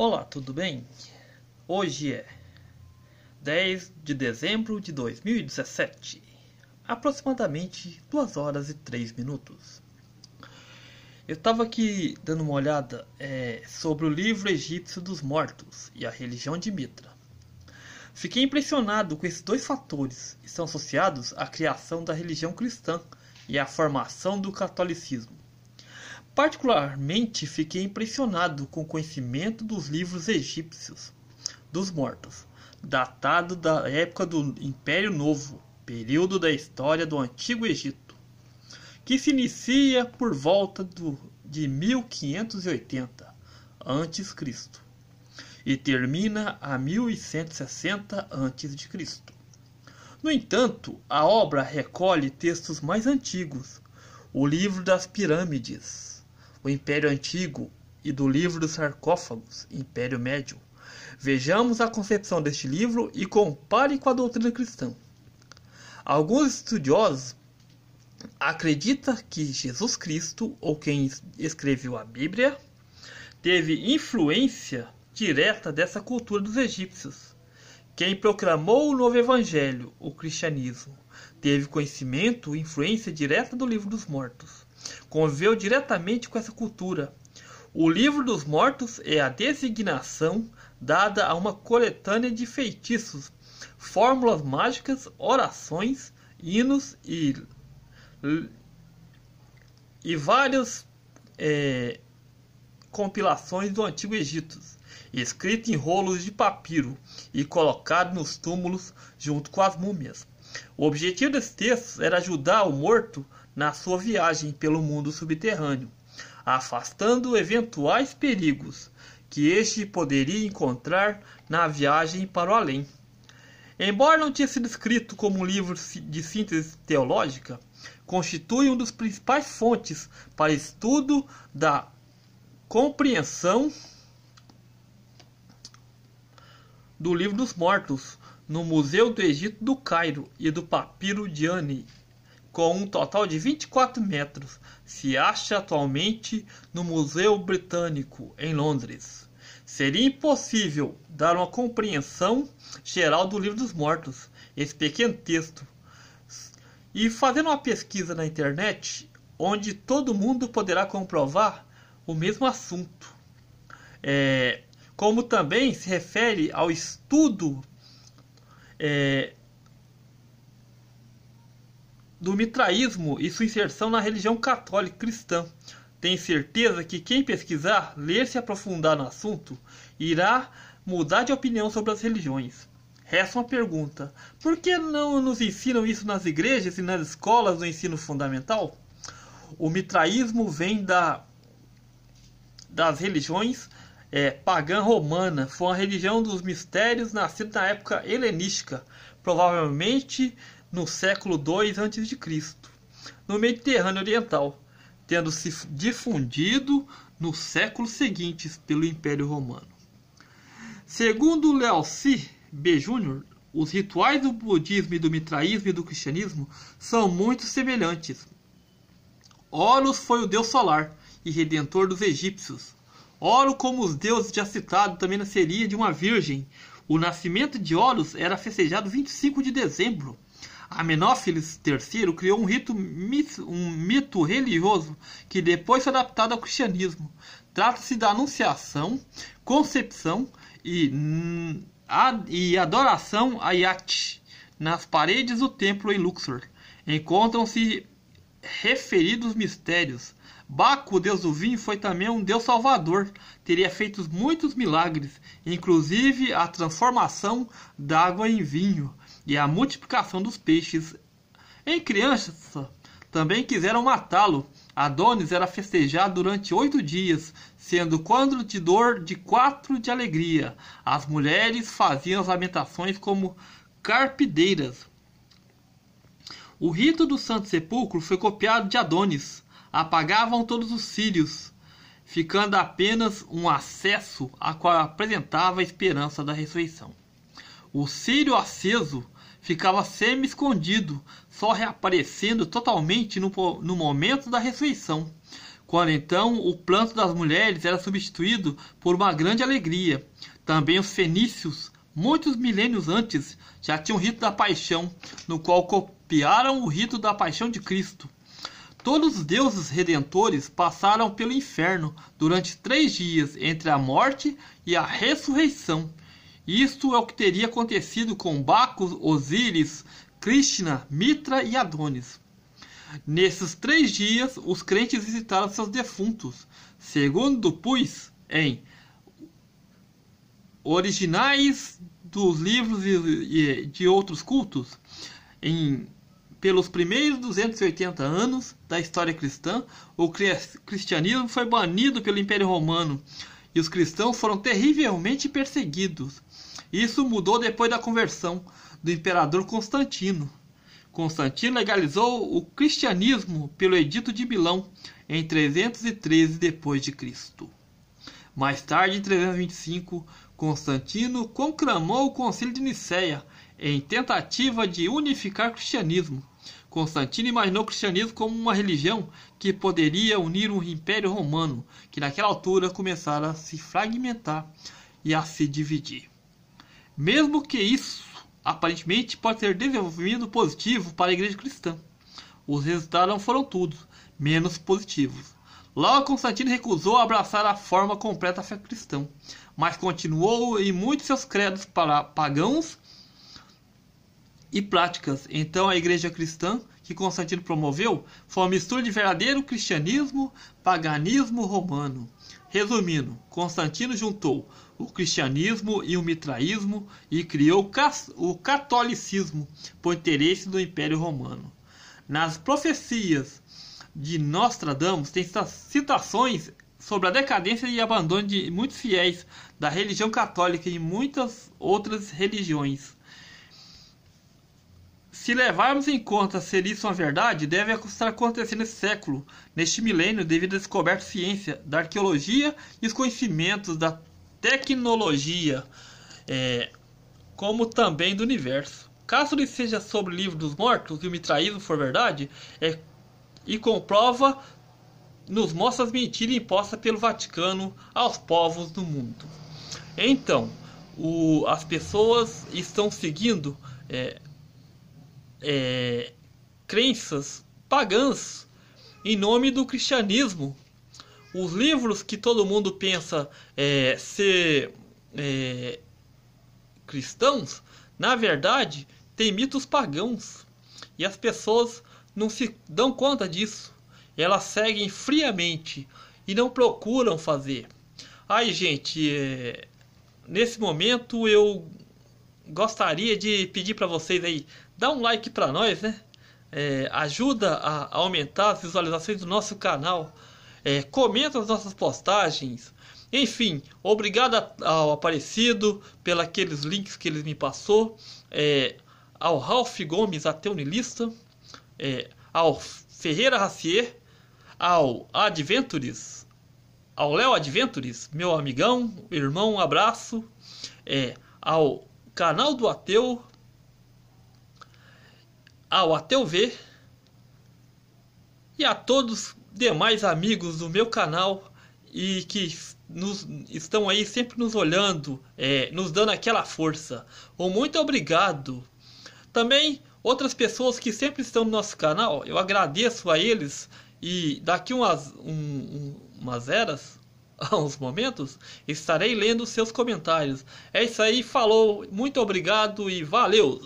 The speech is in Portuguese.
Olá, tudo bem? Hoje é 10 de dezembro de 2017, aproximadamente 2 horas e 3 minutos. Eu estava aqui dando uma olhada é, sobre o livro egípcio dos mortos e a religião de Mitra. Fiquei impressionado com esses dois fatores que são associados à criação da religião cristã e à formação do catolicismo. Particularmente fiquei impressionado com o conhecimento dos livros egípcios dos mortos, datado da época do Império Novo, período da história do Antigo Egito, que se inicia por volta do, de 1580 a.C. e termina a 1160 a.C. No entanto, a obra recolhe textos mais antigos, o livro das pirâmides, o Império Antigo e do livro dos sarcófagos, Império Médio. Vejamos a concepção deste livro e compare com a doutrina cristã. Alguns estudiosos acreditam que Jesus Cristo, ou quem escreveu a Bíblia, teve influência direta dessa cultura dos egípcios quem proclamou o novo evangelho, o cristianismo, teve conhecimento e influência direta do Livro dos Mortos. Conviveu diretamente com essa cultura. O Livro dos Mortos é a designação dada a uma coletânea de feitiços, fórmulas mágicas, orações, hinos e, e várias é, compilações do Antigo Egito escrito em rolos de papiro e colocado nos túmulos junto com as múmias. O objetivo desse texto era ajudar o morto na sua viagem pelo mundo subterrâneo, afastando eventuais perigos que este poderia encontrar na viagem para o além. Embora não tenha sido escrito como um livro de síntese teológica, constitui um dos principais fontes para estudo da compreensão do Livro dos Mortos, no Museu do Egito do Cairo e do Papiro de Ani, com um total de 24 metros, se acha atualmente no Museu Britânico, em Londres. Seria impossível dar uma compreensão geral do Livro dos Mortos, esse pequeno texto. E fazendo uma pesquisa na internet, onde todo mundo poderá comprovar o mesmo assunto. É, como também se refere ao estudo é, do mitraísmo e sua inserção na religião católica cristã. Tenho certeza que quem pesquisar, ler se aprofundar no assunto, irá mudar de opinião sobre as religiões. Resta uma pergunta: por que não nos ensinam isso nas igrejas e nas escolas do ensino fundamental? O mitraísmo vem da, das religiões é, pagã romana. Foi uma religião dos mistérios nascida na época helenística, provavelmente no século II a.C., no Mediterrâneo Oriental, tendo se difundido no século seguintes pelo Império Romano. Segundo Lealci B. Jr., os rituais do budismo e do mitraísmo e do cristianismo são muito semelhantes. Horus foi o deus solar e redentor dos egípcios, Oro como os deuses já citados também nasceria de uma virgem. O nascimento de Horus era festejado 25 de dezembro. Amenófilis III criou um rito, um mito religioso que depois foi adaptado ao cristianismo. Trata-se da anunciação, concepção e, hum, e adoração a Yat. nas paredes do templo em Luxor. Encontram-se referidos mistérios Baco, deus do vinho, foi também um deus salvador. Teria feito muitos milagres, inclusive a transformação da água em vinho e a multiplicação dos peixes. Em criança, também quiseram matá-lo. Adonis era festejado durante oito dias, sendo quatro de dor de quatro de alegria. As mulheres faziam as lamentações como carpideiras. O rito do Santo Sepulcro foi copiado de Adonis apagavam todos os cílios, ficando apenas um acesso a qual apresentava a esperança da ressurreição. O cílio aceso ficava semi-escondido, só reaparecendo totalmente no, no momento da ressurreição, quando então o planto das mulheres era substituído por uma grande alegria. Também os fenícios, muitos milênios antes, já tinham o rito da paixão, no qual copiaram o rito da paixão de Cristo. Todos os deuses redentores passaram pelo inferno durante três dias entre a morte e a ressurreição. Isto é o que teria acontecido com Bacos, Osíris, Krishna, Mitra e Adonis. Nesses três dias, os crentes visitaram seus defuntos, segundo pus em originais dos livros de outros cultos, em pelos primeiros 280 anos da história cristã, o cristianismo foi banido pelo Império Romano e os cristãos foram terrivelmente perseguidos. Isso mudou depois da conversão do imperador Constantino. Constantino legalizou o cristianismo pelo Edito de Milão em 313 d.C. Mais tarde, em 325, Constantino conclamou o Concílio de Nicéia em tentativa de unificar o cristianismo. Constantino imaginou o cristianismo como uma religião que poderia unir um Império Romano, que naquela altura começara a se fragmentar e a se dividir. Mesmo que isso aparentemente pode ter desenvolvido positivo para a igreja cristã, os resultados não foram todos menos positivos. Logo, Constantino recusou abraçar a forma completa da fé cristã, mas continuou em muitos seus credos para pagãos e práticas. Então, a igreja cristã que Constantino promoveu foi uma mistura de verdadeiro cristianismo, paganismo romano. Resumindo, Constantino juntou o cristianismo e o mitraísmo e criou o catolicismo por interesse do Império Romano. Nas profecias de Nostradamus tem citações sobre a decadência e abandono de muitos fiéis da religião católica e muitas outras religiões. Se levarmos em conta ser isso é uma verdade, deve estar acontecendo nesse século, neste milênio, devido à descoberta ciência, da arqueologia e os conhecimentos da tecnologia, é, como também do universo. Caso ele seja sobre o livro dos mortos e o mitraísmo for verdade, é, e comprova, nos mostra as mentiras impostas pelo Vaticano aos povos do mundo. Então, o, as pessoas estão seguindo. É, é, crenças pagãs em nome do cristianismo. Os livros que todo mundo pensa é, ser é, cristãos, na verdade, tem mitos pagãos. E as pessoas não se dão conta disso. Elas seguem friamente e não procuram fazer. Ai, gente, é... nesse momento eu gostaria de pedir para vocês aí dá um like para nós, né? É, ajuda a aumentar as visualizações do nosso canal. É, comenta as nossas postagens. Enfim, obrigado ao Aparecido pelos aqueles links que ele me passou. É, ao Ralph Gomes, até Unilista. É, ao Ferreira Racier. Ao Adventures. Ao Léo Adventures, meu amigão, irmão, um abraço. É, ao canal do Ateu ao A Ver e a todos demais amigos do meu canal e que nos, estão aí sempre nos olhando, é, nos dando aquela força. Um muito obrigado. Também outras pessoas que sempre estão no nosso canal, eu agradeço a eles e daqui umas, um, um, umas eras, uns momentos, estarei lendo seus comentários. É isso aí, falou, muito obrigado e valeu!